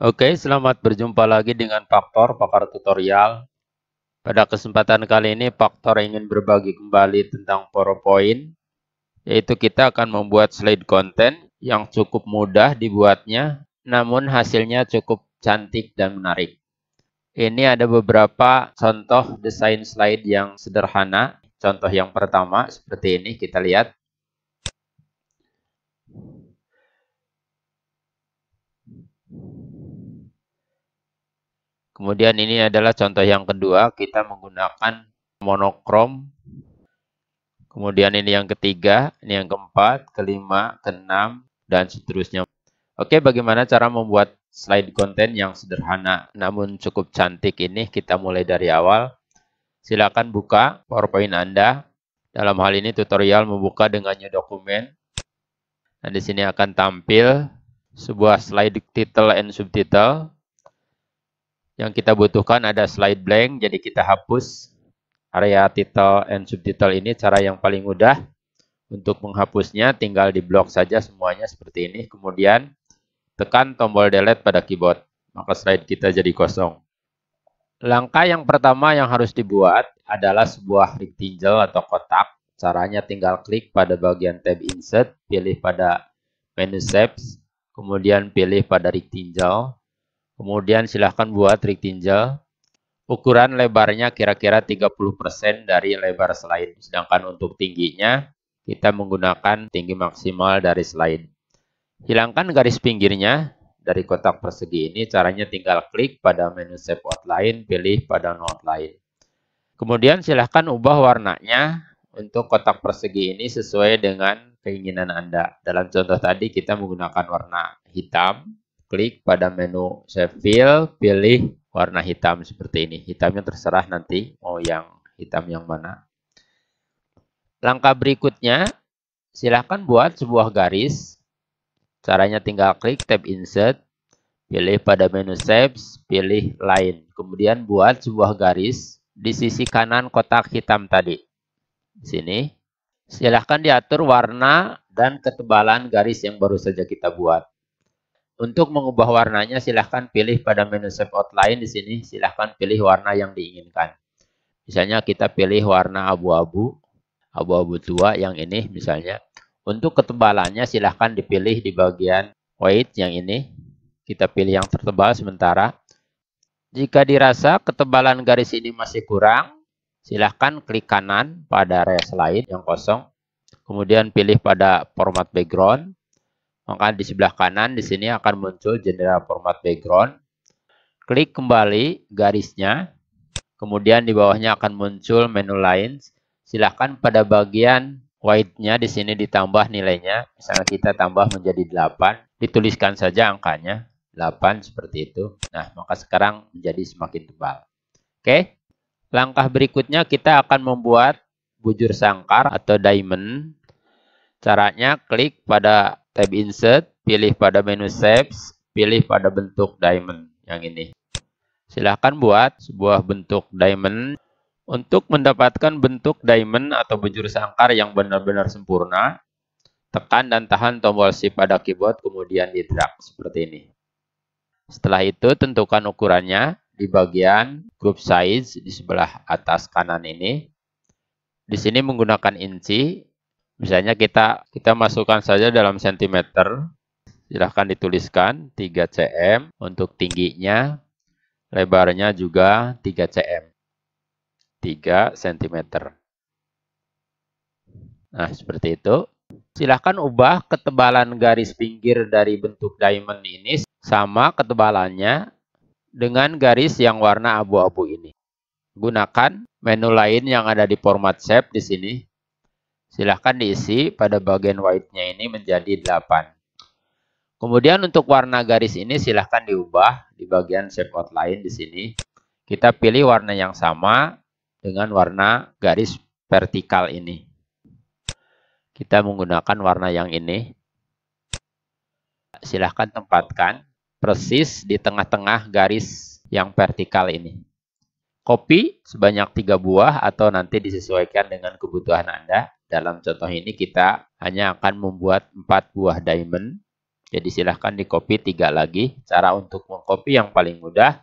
Oke, selamat berjumpa lagi dengan Faktor, Pakar Tutorial. Pada kesempatan kali ini, Faktor ingin berbagi kembali tentang PowerPoint, yaitu kita akan membuat slide konten yang cukup mudah dibuatnya, namun hasilnya cukup cantik dan menarik. Ini ada beberapa contoh desain slide yang sederhana. Contoh yang pertama seperti ini, kita lihat. Kemudian ini adalah contoh yang kedua, kita menggunakan monokrom. Kemudian ini yang ketiga, ini yang keempat, kelima, keenam, dan seterusnya. Oke, bagaimana cara membuat slide konten yang sederhana namun cukup cantik ini? Kita mulai dari awal. Silakan buka PowerPoint Anda. Dalam hal ini tutorial membuka dengan new dokumen. Nah, di sini akan tampil sebuah slide title and subtitle. Yang kita butuhkan ada slide blank, jadi kita hapus area title and subtitle ini cara yang paling mudah. Untuk menghapusnya tinggal di blok saja semuanya seperti ini. Kemudian tekan tombol delete pada keyboard. Maka slide kita jadi kosong. Langkah yang pertama yang harus dibuat adalah sebuah rectangle atau kotak. Caranya tinggal klik pada bagian tab insert, pilih pada menu shapes, kemudian pilih pada rectangle. Kemudian silahkan buat trik tinja. Ukuran lebarnya kira-kira 30% dari lebar slide. Sedangkan untuk tingginya kita menggunakan tinggi maksimal dari slide. Hilangkan garis pinggirnya dari kotak persegi ini. Caranya tinggal klik pada menu shape outline, pilih pada outline. Kemudian silahkan ubah warnanya untuk kotak persegi ini sesuai dengan keinginan Anda. Dalam contoh tadi kita menggunakan warna hitam, klik pada menu save fill, pilih warna hitam seperti ini. Hitamnya terserah nanti mau yang hitam yang mana. Langkah berikutnya, silahkan buat sebuah garis. Caranya tinggal klik tab insert, pilih pada menu shapes, pilih line. Kemudian buat sebuah garis di sisi kanan kotak hitam tadi. Di sini. Silahkan diatur warna dan ketebalan garis yang baru saja kita buat. Untuk mengubah warnanya silahkan pilih pada menu save outline di sini silahkan pilih warna yang diinginkan. Misalnya kita pilih warna abu-abu, abu-abu tua yang ini misalnya. Untuk ketebalannya silahkan dipilih di bagian Weight yang ini. Kita pilih yang tertebal sementara. Jika dirasa ketebalan garis ini masih kurang, silahkan klik kanan pada area slide yang kosong. Kemudian pilih pada format background maka di sebelah kanan di sini akan muncul jendela format background. Klik kembali garisnya. Kemudian di bawahnya akan muncul menu lines. Silahkan pada bagian white-nya di sini ditambah nilainya. Misalnya kita tambah menjadi 8. Dituliskan saja angkanya. 8 seperti itu. Nah, maka sekarang menjadi semakin tebal. Oke. Langkah berikutnya kita akan membuat bujur sangkar atau diamond. Caranya klik pada tab insert, pilih pada menu shapes, pilih pada bentuk diamond yang ini. Silahkan buat sebuah bentuk diamond. Untuk mendapatkan bentuk diamond atau bujur sangkar yang benar-benar sempurna, tekan dan tahan tombol shift pada keyboard kemudian di drag seperti ini. Setelah itu tentukan ukurannya di bagian group size di sebelah atas kanan ini. Di sini menggunakan inci, Misalnya kita kita masukkan saja dalam sentimeter. Silahkan dituliskan 3 cm untuk tingginya. Lebarnya juga 3 cm. 3 cm. Nah, seperti itu. Silahkan ubah ketebalan garis pinggir dari bentuk diamond ini sama ketebalannya dengan garis yang warna abu-abu ini. Gunakan menu lain yang ada di format shape di sini Silahkan diisi pada bagian white-nya ini menjadi 8. Kemudian untuk warna garis ini silahkan diubah di bagian shape outline di sini. Kita pilih warna yang sama dengan warna garis vertikal ini. Kita menggunakan warna yang ini. Silahkan tempatkan persis di tengah-tengah garis yang vertikal ini copy sebanyak 3 buah atau nanti disesuaikan dengan kebutuhan Anda. Dalam contoh ini kita hanya akan membuat empat buah diamond. Jadi silahkan di copy tiga lagi. Cara untuk mengcopy yang paling mudah,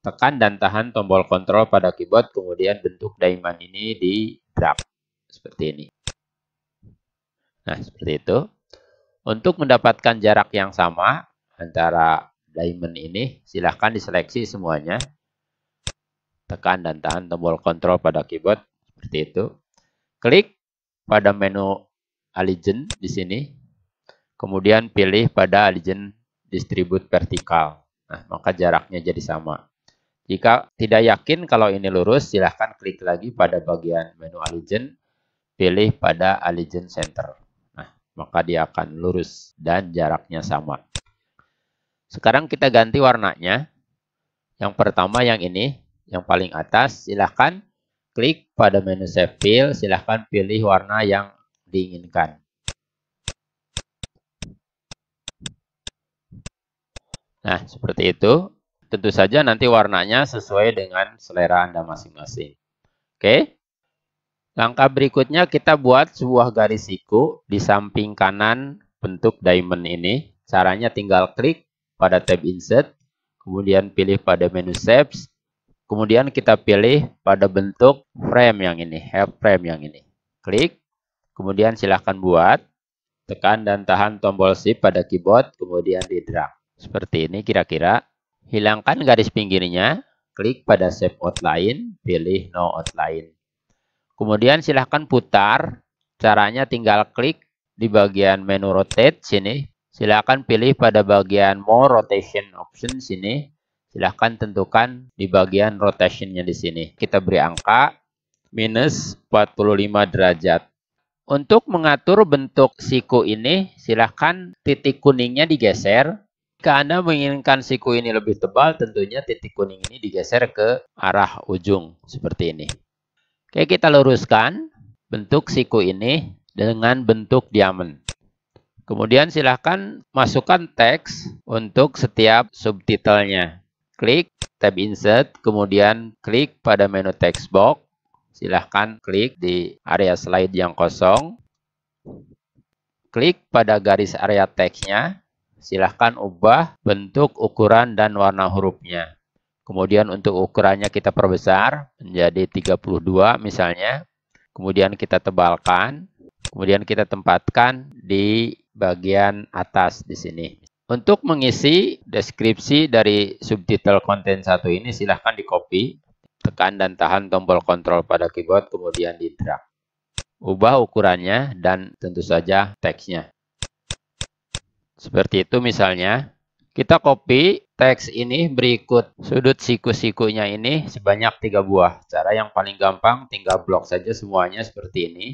tekan dan tahan tombol kontrol pada keyboard, kemudian bentuk diamond ini di drag Seperti ini. Nah, seperti itu. Untuk mendapatkan jarak yang sama antara diamond ini, silahkan diseleksi semuanya. Tekan dan tahan tombol kontrol pada keyboard, seperti itu. Klik pada menu Allegiant di sini. Kemudian pilih pada Allegiant Distribute Vertikal. Nah, maka jaraknya jadi sama. Jika tidak yakin kalau ini lurus, silahkan klik lagi pada bagian menu Allegiant. Pilih pada Allegiant Center. Nah, maka dia akan lurus dan jaraknya sama. Sekarang kita ganti warnanya. Yang pertama yang ini, yang paling atas, silahkan Klik pada menu Save File, silahkan pilih warna yang diinginkan. Nah, seperti itu. Tentu saja nanti warnanya sesuai dengan selera Anda masing-masing. Oke. Langkah berikutnya kita buat sebuah garis siku di samping kanan bentuk diamond ini. Caranya tinggal klik pada tab Insert, kemudian pilih pada menu Shapes, Kemudian kita pilih pada bentuk frame yang ini, help frame yang ini. Klik, kemudian silahkan buat. Tekan dan tahan tombol shift pada keyboard, kemudian di drag. Seperti ini kira-kira. Hilangkan garis pinggirnya, klik pada shape outline, pilih no outline. Kemudian silahkan putar. Caranya tinggal klik di bagian menu rotate sini. Silahkan pilih pada bagian more rotation option sini. Silahkan tentukan di bagian rotationnya di sini. Kita beri angka minus 45 derajat. Untuk mengatur bentuk siku ini, silahkan titik kuningnya digeser. Jika Anda menginginkan siku ini lebih tebal, tentunya titik kuning ini digeser ke arah ujung, seperti ini. Oke, kita luruskan bentuk siku ini dengan bentuk diamond. Kemudian silahkan masukkan teks untuk setiap subtitlenya klik tab insert, kemudian klik pada menu text box. Silahkan klik di area slide yang kosong. Klik pada garis area teksnya. Silahkan ubah bentuk, ukuran, dan warna hurufnya. Kemudian untuk ukurannya kita perbesar menjadi 32 misalnya. Kemudian kita tebalkan. Kemudian kita tempatkan di bagian atas di sini. Untuk mengisi deskripsi dari subtitle konten satu ini silahkan di copy, tekan dan tahan tombol kontrol pada keyboard kemudian di drag. Ubah ukurannya dan tentu saja teksnya. Seperti itu misalnya, kita copy teks ini berikut sudut siku-sikunya ini sebanyak tiga buah. Cara yang paling gampang tinggal blok saja semuanya seperti ini.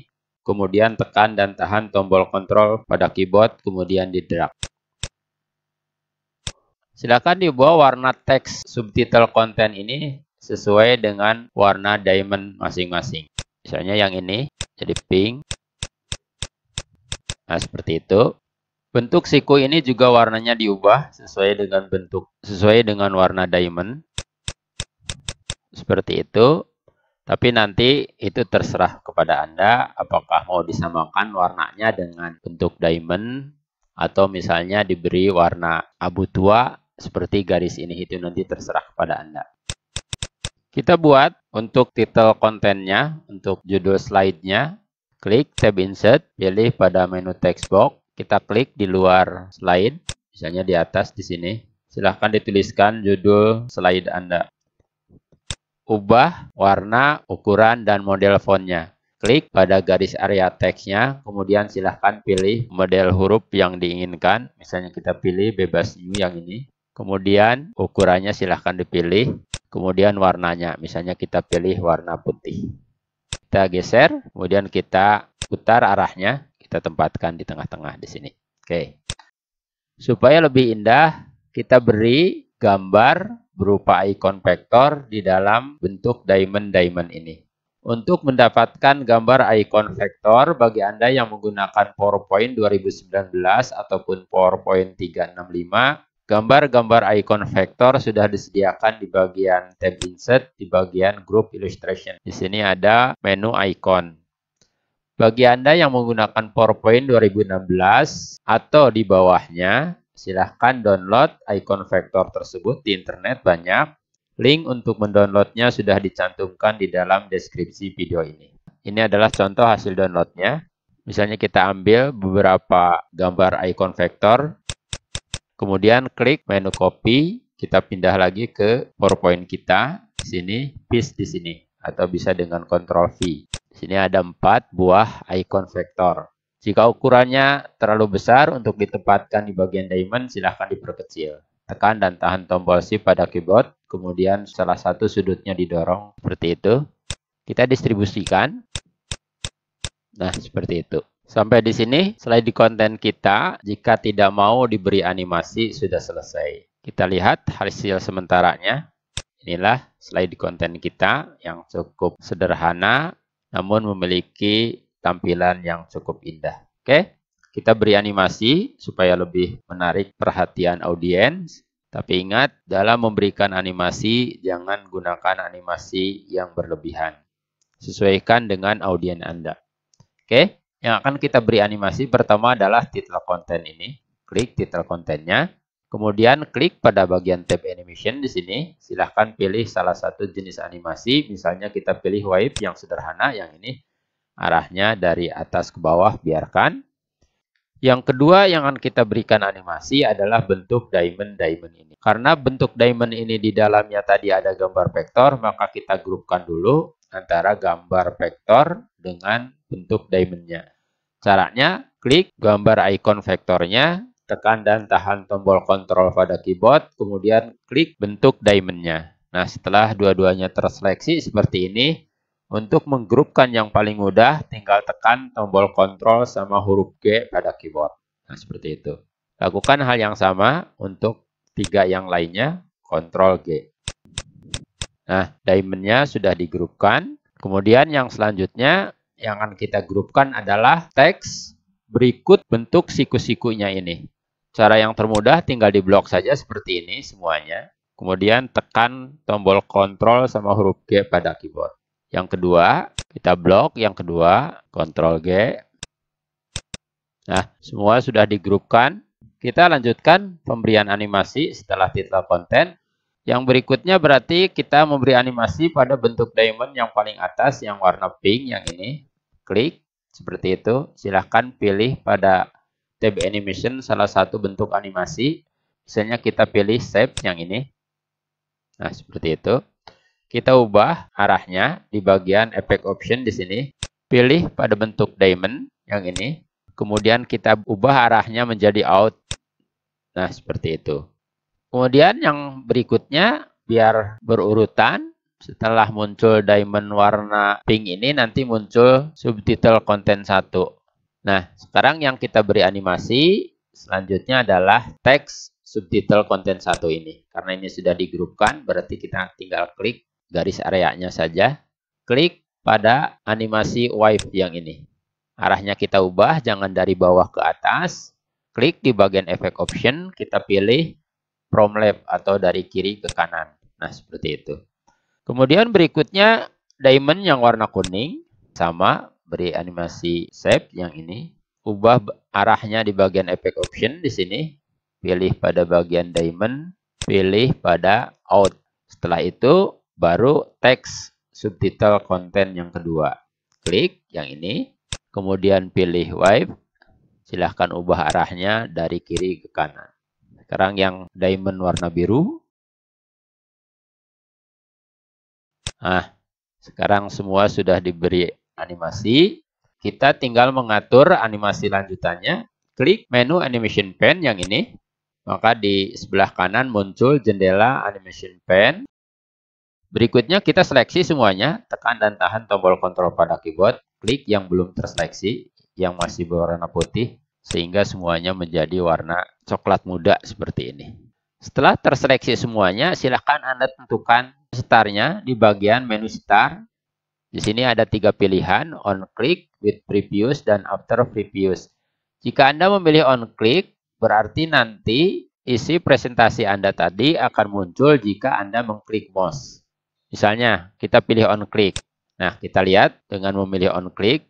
Kemudian tekan dan tahan tombol kontrol pada keyboard kemudian di drag. Silakan diubah warna teks subtitle konten ini sesuai dengan warna diamond masing-masing. Misalnya yang ini jadi pink. Nah, seperti itu. Bentuk siku ini juga warnanya diubah sesuai dengan bentuk sesuai dengan warna diamond. Seperti itu. Tapi nanti itu terserah kepada Anda apakah mau disamakan warnanya dengan bentuk diamond atau misalnya diberi warna abu tua seperti garis ini itu nanti terserah kepada Anda. Kita buat untuk title kontennya, untuk judul slide-nya, klik tab insert, pilih pada menu text box, kita klik di luar slide, misalnya di atas di sini. Silahkan dituliskan judul slide Anda. Ubah warna, ukuran, dan model fontnya. Klik pada garis area teksnya, kemudian silahkan pilih model huruf yang diinginkan. Misalnya kita pilih bebas new yang ini. Kemudian ukurannya silahkan dipilih. Kemudian warnanya, misalnya kita pilih warna putih. Kita geser, kemudian kita putar arahnya. Kita tempatkan di tengah-tengah di sini. Oke. Supaya lebih indah, kita beri gambar berupa ikon vektor di dalam bentuk diamond-diamond ini. Untuk mendapatkan gambar ikon vektor bagi Anda yang menggunakan PowerPoint 2019 ataupun PowerPoint 365, Gambar-gambar icon vektor sudah disediakan di bagian tab insert di bagian group illustration. Di sini ada menu icon. Bagi Anda yang menggunakan PowerPoint 2016 atau di bawahnya, silahkan download icon vektor tersebut di internet banyak. Link untuk mendownloadnya sudah dicantumkan di dalam deskripsi video ini. Ini adalah contoh hasil downloadnya. Misalnya kita ambil beberapa gambar icon vektor Kemudian klik menu copy, kita pindah lagi ke PowerPoint kita. Di sini, paste di sini. Atau bisa dengan Ctrl V. Di sini ada empat buah icon vektor. Jika ukurannya terlalu besar untuk ditempatkan di bagian diamond, silahkan diperkecil. Tekan dan tahan tombol Shift pada keyboard, kemudian salah satu sudutnya didorong seperti itu. Kita distribusikan. Nah, seperti itu. Sampai di sini slide di konten kita. Jika tidak mau diberi animasi sudah selesai. Kita lihat hasil sementaranya. Inilah slide di konten kita yang cukup sederhana namun memiliki tampilan yang cukup indah. Oke, kita beri animasi supaya lebih menarik perhatian audiens. Tapi ingat, dalam memberikan animasi, jangan gunakan animasi yang berlebihan. Sesuaikan dengan audiens Anda. Oke, yang akan kita beri animasi pertama adalah title konten ini. Klik title kontennya. Kemudian klik pada bagian tab animation di sini. Silahkan pilih salah satu jenis animasi. Misalnya kita pilih wipe yang sederhana. Yang ini arahnya dari atas ke bawah biarkan. Yang kedua yang akan kita berikan animasi adalah bentuk diamond-diamond ini. Karena bentuk diamond ini di dalamnya tadi ada gambar vektor, maka kita grupkan dulu antara gambar vektor dengan bentuk diamondnya. Caranya, klik gambar ikon vektornya, tekan dan tahan tombol kontrol pada keyboard, kemudian klik bentuk diamondnya. Nah, setelah dua-duanya terseleksi seperti ini, untuk menggrupkan yang paling mudah, tinggal tekan tombol kontrol sama huruf G pada keyboard. Nah, seperti itu. Lakukan hal yang sama untuk tiga yang lainnya, kontrol G. Nah, diamondnya sudah digrupkan. Kemudian yang selanjutnya, yang akan kita grupkan adalah teks berikut bentuk siku-sikunya ini. Cara yang termudah tinggal di blok saja seperti ini semuanya. Kemudian tekan tombol Ctrl sama huruf G pada keyboard. Yang kedua, kita blok. Yang kedua, Ctrl G. Nah, semua sudah digrupkan. Kita lanjutkan pemberian animasi setelah titel konten. Yang berikutnya berarti kita memberi animasi pada bentuk diamond yang paling atas, yang warna pink, yang ini. Klik seperti itu. Silahkan pilih pada tab animation salah satu bentuk animasi. Misalnya kita pilih shape yang ini. Nah, seperti itu. Kita ubah arahnya di bagian effect option di sini. Pilih pada bentuk diamond yang ini. Kemudian kita ubah arahnya menjadi out. Nah, seperti itu. Kemudian yang berikutnya biar berurutan setelah muncul diamond warna pink ini nanti muncul subtitle konten satu. Nah, sekarang yang kita beri animasi selanjutnya adalah teks subtitle konten satu ini. Karena ini sudah digrupkan, berarti kita tinggal klik garis areanya saja. Klik pada animasi wave yang ini. Arahnya kita ubah, jangan dari bawah ke atas. Klik di bagian efek option, kita pilih from left atau dari kiri ke kanan. Nah, seperti itu. Kemudian berikutnya diamond yang warna kuning sama beri animasi shape yang ini. Ubah arahnya di bagian effect option di sini. Pilih pada bagian diamond, pilih pada out. Setelah itu baru teks subtitle konten yang kedua. Klik yang ini, kemudian pilih wipe. Silahkan ubah arahnya dari kiri ke kanan. Sekarang yang diamond warna biru, Nah, sekarang semua sudah diberi animasi. Kita tinggal mengatur animasi lanjutannya. Klik menu animation pen yang ini. Maka di sebelah kanan muncul jendela animation pen. Berikutnya kita seleksi semuanya. Tekan dan tahan tombol kontrol pada keyboard. Klik yang belum terseleksi, yang masih berwarna putih. Sehingga semuanya menjadi warna coklat muda seperti ini. Setelah terseleksi semuanya, silakan Anda tentukan startnya di bagian menu start. Di sini ada tiga pilihan, on click, with Previous, dan after Previous. Jika Anda memilih on click, berarti nanti isi presentasi Anda tadi akan muncul jika Anda mengklik mouse. Misalnya, kita pilih on click. Nah, kita lihat dengan memilih on click.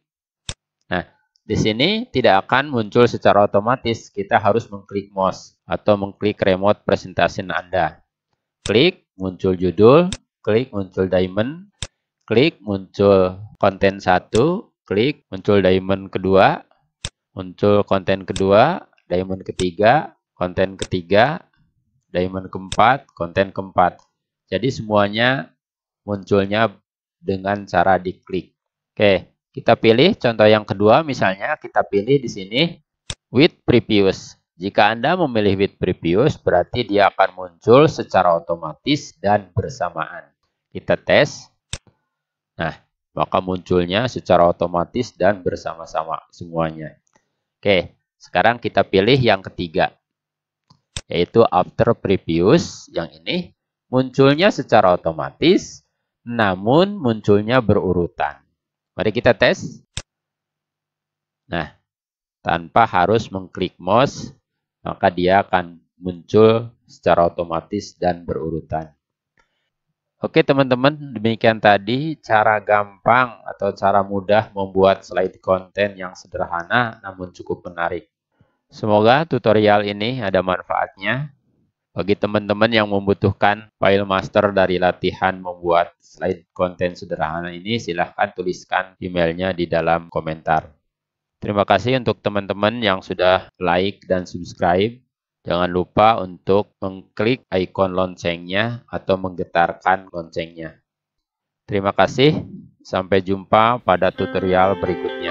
Nah, di sini tidak akan muncul secara otomatis. Kita harus mengklik mouse atau mengklik remote presentation Anda. Klik, muncul judul, klik muncul diamond, klik muncul konten satu, klik muncul diamond kedua, muncul konten kedua, diamond ketiga, konten ketiga, diamond keempat, konten keempat. Jadi semuanya munculnya dengan cara diklik. Oke, kita pilih contoh yang kedua misalnya kita pilih di sini with previous. Jika Anda memilih with previous, berarti dia akan muncul secara otomatis dan bersamaan. Kita tes. Nah, maka munculnya secara otomatis dan bersama-sama semuanya. Oke, sekarang kita pilih yang ketiga, yaitu after previous yang ini. Munculnya secara otomatis, namun munculnya berurutan. Mari kita tes. Nah, tanpa harus mengklik mouse maka dia akan muncul secara otomatis dan berurutan. Oke teman-teman, demikian tadi cara gampang atau cara mudah membuat slide konten yang sederhana namun cukup menarik. Semoga tutorial ini ada manfaatnya bagi teman-teman yang membutuhkan file master dari latihan membuat slide konten sederhana ini silahkan tuliskan emailnya di dalam komentar. Terima kasih untuk teman-teman yang sudah like dan subscribe. Jangan lupa untuk mengklik ikon loncengnya atau menggetarkan loncengnya. Terima kasih. Sampai jumpa pada tutorial berikutnya.